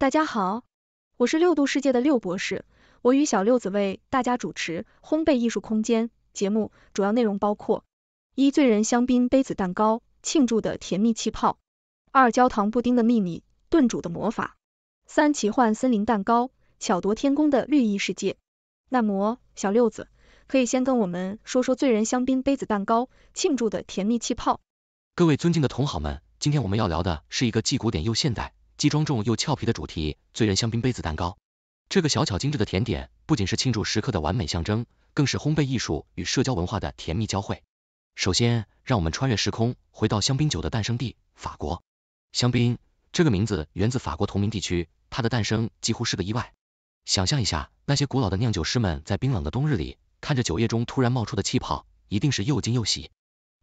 大家好，我是六度世界的六博士，我与小六子为大家主持《烘焙艺术空间》节目，主要内容包括：一、醉人香槟杯子蛋糕，庆祝的甜蜜气泡；二、焦糖布丁的秘密，炖煮的魔法；三、奇幻森林蛋糕，巧夺天工的绿意世界。那么，小六子可以先跟我们说说醉人香槟杯子蛋糕，庆祝的甜蜜气泡。各位尊敬的同好们，今天我们要聊的是一个既古典又现代。既庄重又俏皮的主题，醉人香槟杯子蛋糕。这个小巧精致的甜点，不仅是庆祝时刻的完美象征，更是烘焙艺术与社交文化的甜蜜交汇。首先，让我们穿越时空，回到香槟酒的诞生地——法国。香槟这个名字源自法国同名地区，它的诞生几乎是个意外。想象一下，那些古老的酿酒师们在冰冷的冬日里，看着酒液中突然冒出的气泡，一定是又惊又喜。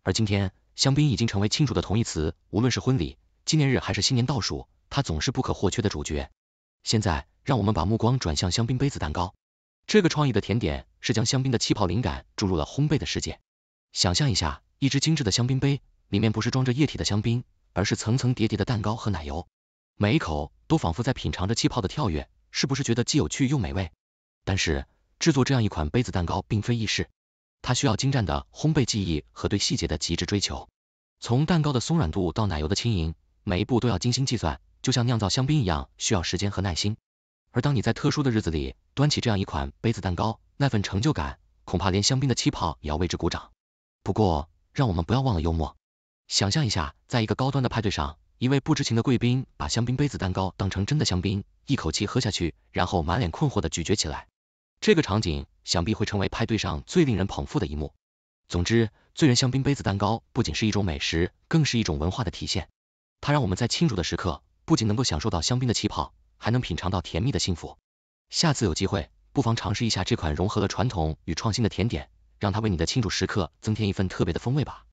而今天，香槟已经成为庆祝的同义词，无论是婚礼、纪念日还是新年倒数。它总是不可或缺的主角。现在，让我们把目光转向香槟杯子蛋糕。这个创意的甜点是将香槟的气泡灵感注入了烘焙的世界。想象一下，一只精致的香槟杯，里面不是装着液体的香槟，而是层层叠叠的蛋糕和奶油。每一口都仿佛在品尝着气泡的跳跃，是不是觉得既有趣又美味？但是，制作这样一款杯子蛋糕并非易事，它需要精湛的烘焙技艺和对细节的极致追求。从蛋糕的松软度到奶油的轻盈，每一步都要精心计算。就像酿造香槟一样，需要时间和耐心。而当你在特殊的日子里端起这样一款杯子蛋糕，那份成就感恐怕连香槟的气泡也要为之鼓掌。不过，让我们不要忘了幽默。想象一下，在一个高端的派对上，一位不知情的贵宾把香槟杯子蛋糕当成真的香槟，一口气喝下去，然后满脸困惑的咀嚼起来。这个场景想必会成为派对上最令人捧腹的一幕。总之，醉人香槟杯子蛋糕不仅是一种美食，更是一种文化的体现。它让我们在庆祝的时刻。不仅能够享受到香槟的气泡，还能品尝到甜蜜的幸福。下次有机会，不妨尝试一下这款融合了传统与创新的甜点，让它为你的庆祝时刻增添一份特别的风味吧。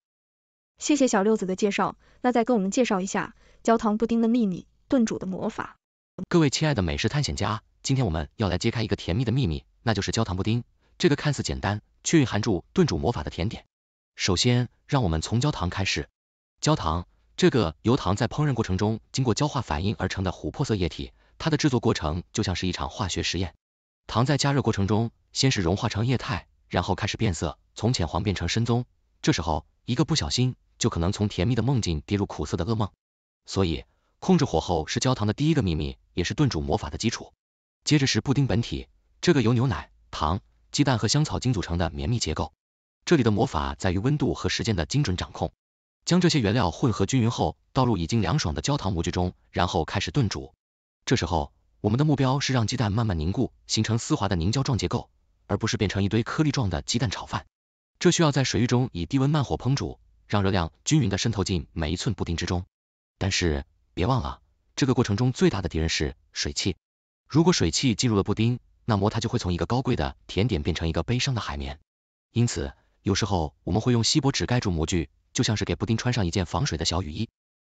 谢谢小六子的介绍，那再跟我们介绍一下焦糖布丁的秘密炖煮的魔法。各位亲爱的美食探险家，今天我们要来揭开一个甜蜜的秘密，那就是焦糖布丁这个看似简单，却蕴含住炖煮魔法的甜点。首先，让我们从焦糖开始，焦糖。这个由糖在烹饪过程中经过焦化反应而成的琥珀色液体，它的制作过程就像是一场化学实验。糖在加热过程中先是融化成液态，然后开始变色，从浅黄变成深棕。这时候一个不小心就可能从甜蜜的梦境跌入苦涩的噩梦。所以控制火候是焦糖的第一个秘密，也是炖煮魔法的基础。接着是布丁本体，这个由牛奶、糖、鸡蛋和香草精组成的绵密结构，这里的魔法在于温度和时间的精准掌控。将这些原料混合均匀后，倒入已经凉爽的焦糖模具中，然后开始炖煮。这时候，我们的目标是让鸡蛋慢慢凝固，形成丝滑的凝胶状结构，而不是变成一堆颗粒状的鸡蛋炒饭。这需要在水域中以低温慢火烹煮，让热量均匀的渗透进每一寸布丁之中。但是别忘了，这个过程中最大的敌人是水汽。如果水汽进入了布丁，那么它就会从一个高贵的甜点变成一个悲伤的海绵。因此，有时候我们会用锡箔纸盖住模具。就像是给布丁穿上一件防水的小雨衣。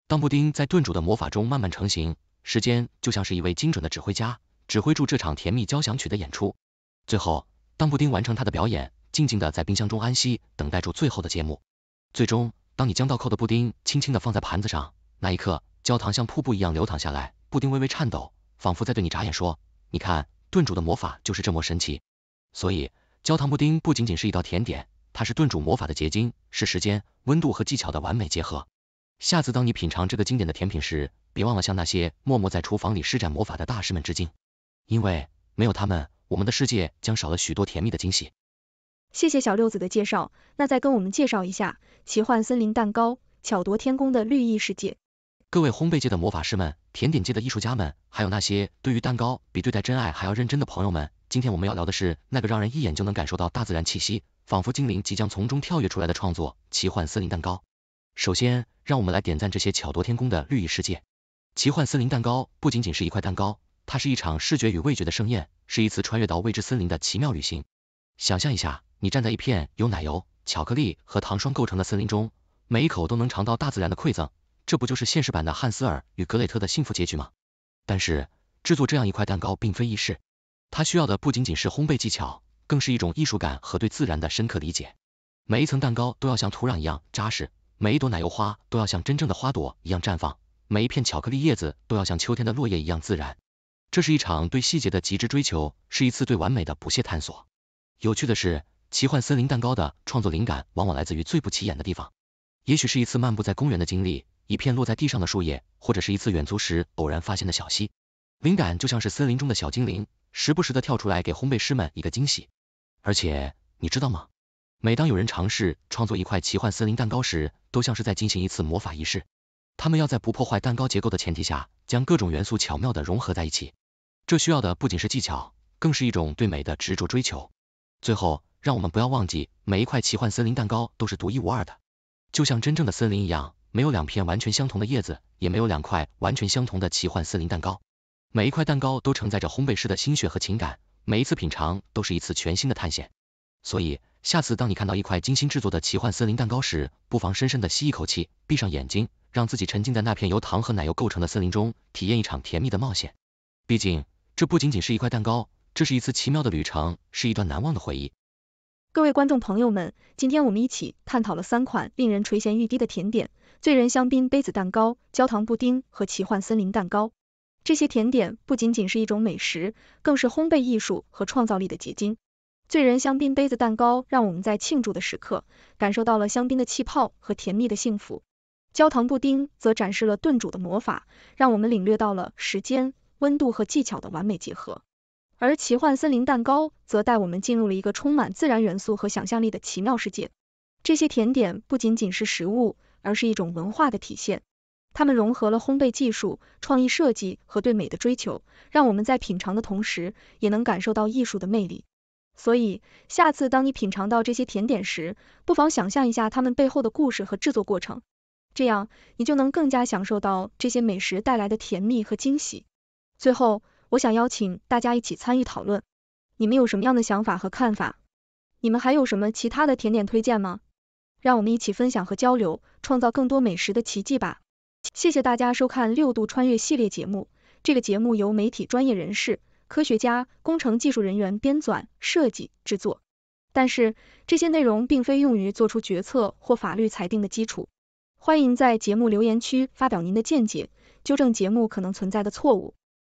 当布丁在炖煮的魔法中慢慢成型，时间就像是一位精准的指挥家，指挥住这场甜蜜交响曲的演出。最后，当布丁完成它的表演，静静的在冰箱中安息，等待住最后的揭幕。最终，当你将倒扣的布丁轻轻的放在盘子上，那一刻，焦糖像瀑布一样流淌下来，布丁微微颤抖，仿佛在对你眨眼说，你看，炖煮的魔法就是这么神奇。所以，焦糖布丁不仅仅是一道甜点。它是炖煮魔法的结晶，是时间、温度和技巧的完美结合。下次当你品尝这个经典的甜品时，别忘了向那些默默在厨房里施展魔法的大师们致敬，因为没有他们，我们的世界将少了许多甜蜜的惊喜。谢谢小六子的介绍，那再跟我们介绍一下奇幻森林蛋糕，巧夺天工的绿意世界。各位烘焙界的魔法师们，甜点界的艺术家们，还有那些对于蛋糕比对待真爱还要认真的朋友们，今天我们要聊的是那个让人一眼就能感受到大自然气息，仿佛精灵即将从中跳跃出来的创作——奇幻森林蛋糕。首先，让我们来点赞这些巧夺天工的绿意世界。奇幻森林蛋糕不仅仅是一块蛋糕，它是一场视觉与味觉的盛宴，是一次穿越到未知森林的奇妙旅行。想象一下，你站在一片由奶油、巧克力和糖霜构成的森林中，每一口都能尝到大自然的馈赠。这不就是现实版的汉斯尔与格雷特的幸福结局吗？但是制作这样一块蛋糕并非易事，它需要的不仅仅是烘焙技巧，更是一种艺术感和对自然的深刻理解。每一层蛋糕都要像土壤一样扎实，每一朵奶油花都要像真正的花朵一样绽放，每一片巧克力叶子都要像秋天的落叶一样自然。这是一场对细节的极致追求，是一次对完美的不懈探索。有趣的是，奇幻森林蛋糕的创作灵感往往来自于最不起眼的地方，也许是一次漫步在公园的经历。一片落在地上的树叶，或者是一次远足时偶然发现的小溪，灵感就像是森林中的小精灵，时不时的跳出来给烘焙师们一个惊喜。而且你知道吗？每当有人尝试创作一块奇幻森林蛋糕时，都像是在进行一次魔法仪式。他们要在不破坏蛋糕结构的前提下，将各种元素巧妙的融合在一起。这需要的不仅是技巧，更是一种对美的执着追求。最后，让我们不要忘记，每一块奇幻森林蛋糕都是独一无二的，就像真正的森林一样。没有两片完全相同的叶子，也没有两块完全相同的奇幻森林蛋糕。每一块蛋糕都承载着烘焙师的心血和情感，每一次品尝都是一次全新的探险。所以，下次当你看到一块精心制作的奇幻森林蛋糕时，不妨深深的吸一口气，闭上眼睛，让自己沉浸在那片由糖和奶油构成的森林中，体验一场甜蜜的冒险。毕竟，这不仅仅是一块蛋糕，这是一次奇妙的旅程，是一段难忘的回忆。各位观众朋友们，今天我们一起探讨了三款令人垂涎欲滴的甜点：醉人香槟杯子蛋糕、焦糖布丁和奇幻森林蛋糕。这些甜点不仅仅是一种美食，更是烘焙艺术和创造力的结晶。醉人香槟杯子蛋糕让我们在庆祝的时刻感受到了香槟的气泡和甜蜜的幸福；焦糖布丁则展示了炖煮的魔法，让我们领略到了时间、温度和技巧的完美结合。而奇幻森林蛋糕则带我们进入了一个充满自然元素和想象力的奇妙世界。这些甜点不仅仅是食物，而是一种文化的体现。它们融合了烘焙技术、创意设计和对美的追求，让我们在品尝的同时，也能感受到艺术的魅力。所以，下次当你品尝到这些甜点时，不妨想象一下它们背后的故事和制作过程，这样你就能更加享受到这些美食带来的甜蜜和惊喜。最后。我想邀请大家一起参与讨论，你们有什么样的想法和看法？你们还有什么其他的甜点推荐吗？让我们一起分享和交流，创造更多美食的奇迹吧！谢谢大家收看六度穿越系列节目，这个节目由媒体专业人士、科学家、工程技术人员编纂、设计、制作，但是这些内容并非用于做出决策或法律裁定的基础。欢迎在节目留言区发表您的见解，纠正节目可能存在的错误。